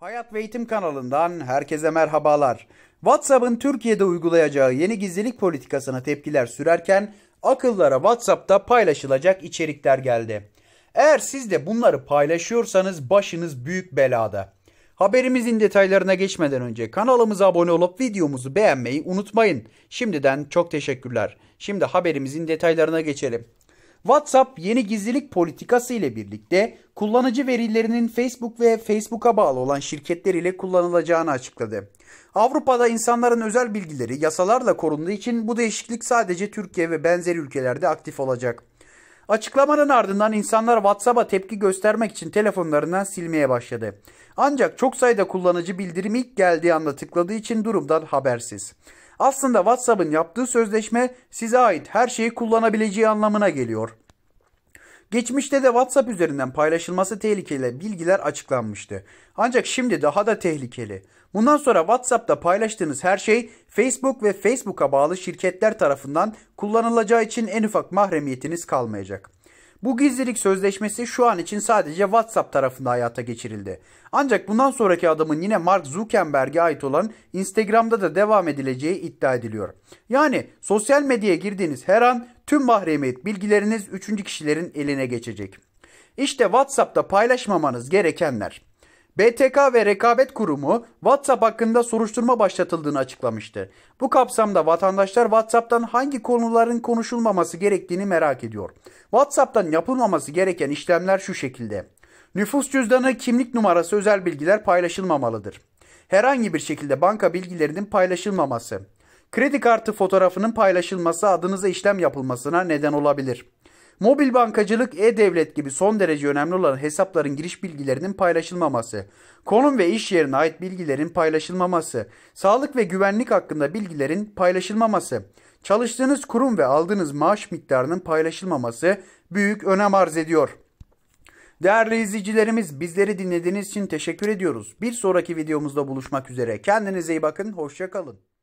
Hayat ve Eğitim kanalından herkese merhabalar. WhatsApp'ın Türkiye'de uygulayacağı yeni gizlilik politikasına tepkiler sürerken akıllara WhatsApp'ta paylaşılacak içerikler geldi. Eğer siz de bunları paylaşıyorsanız başınız büyük belada. Haberimizin detaylarına geçmeden önce kanalımıza abone olup videomuzu beğenmeyi unutmayın. Şimdiden çok teşekkürler. Şimdi haberimizin detaylarına geçelim. WhatsApp yeni gizlilik politikası ile birlikte kullanıcı verilerinin Facebook ve Facebook'a bağlı olan şirketler ile kullanılacağını açıkladı. Avrupa'da insanların özel bilgileri yasalarla korunduğu için bu değişiklik sadece Türkiye ve benzeri ülkelerde aktif olacak. Açıklamanın ardından insanlar WhatsApp'a tepki göstermek için telefonlarından silmeye başladı. Ancak çok sayıda kullanıcı bildirim ilk geldiği anda tıkladığı için durumdan habersiz. Aslında WhatsApp'ın yaptığı sözleşme size ait her şeyi kullanabileceği anlamına geliyor. Geçmişte de WhatsApp üzerinden paylaşılması tehlikeli bilgiler açıklanmıştı. Ancak şimdi daha da tehlikeli. Bundan sonra WhatsApp'ta paylaştığınız her şey Facebook ve Facebook'a bağlı şirketler tarafından kullanılacağı için en ufak mahremiyetiniz kalmayacak. Bu gizlilik sözleşmesi şu an için sadece WhatsApp tarafında hayata geçirildi. Ancak bundan sonraki adımın yine Mark Zuckerberg'e ait olan Instagram'da da devam edileceği iddia ediliyor. Yani sosyal medyaya girdiğiniz her an Tüm mahremiyet bilgileriniz üçüncü kişilerin eline geçecek. İşte WhatsApp'ta paylaşmamanız gerekenler. BTK ve Rekabet Kurumu WhatsApp hakkında soruşturma başlatıldığını açıklamıştı. Bu kapsamda vatandaşlar WhatsApp'tan hangi konuların konuşulmaması gerektiğini merak ediyor. WhatsApp'tan yapılmaması gereken işlemler şu şekilde. Nüfus cüzdanı, kimlik numarası, özel bilgiler paylaşılmamalıdır. Herhangi bir şekilde banka bilgilerinin paylaşılmaması. Kredi kartı fotoğrafının paylaşılması adınıza işlem yapılmasına neden olabilir. Mobil bankacılık, e-devlet gibi son derece önemli olan hesapların giriş bilgilerinin paylaşılmaması, konum ve iş yerine ait bilgilerin paylaşılmaması, sağlık ve güvenlik hakkında bilgilerin paylaşılmaması, çalıştığınız kurum ve aldığınız maaş miktarının paylaşılmaması büyük önem arz ediyor. Değerli izleyicilerimiz bizleri dinlediğiniz için teşekkür ediyoruz. Bir sonraki videomuzda buluşmak üzere. Kendinize iyi bakın, hoşçakalın.